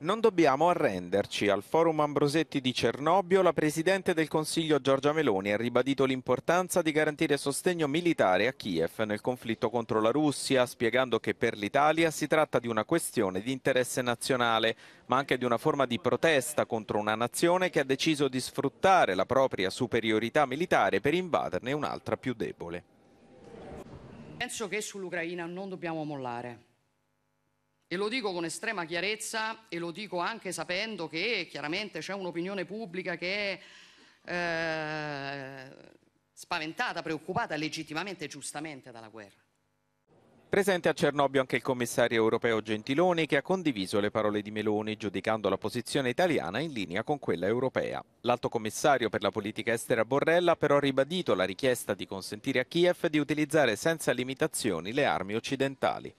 Non dobbiamo arrenderci. Al forum Ambrosetti di Cernobbio la Presidente del Consiglio Giorgia Meloni ha ribadito l'importanza di garantire sostegno militare a Kiev nel conflitto contro la Russia, spiegando che per l'Italia si tratta di una questione di interesse nazionale, ma anche di una forma di protesta contro una nazione che ha deciso di sfruttare la propria superiorità militare per invaderne un'altra più debole. Penso che sull'Ucraina non dobbiamo mollare. E lo dico con estrema chiarezza e lo dico anche sapendo che chiaramente c'è un'opinione pubblica che è eh, spaventata, preoccupata legittimamente e giustamente dalla guerra. Presente a Cernobbio anche il commissario europeo Gentiloni che ha condiviso le parole di Meloni giudicando la posizione italiana in linea con quella europea. L'alto commissario per la politica estera Borrella però ha ribadito la richiesta di consentire a Kiev di utilizzare senza limitazioni le armi occidentali.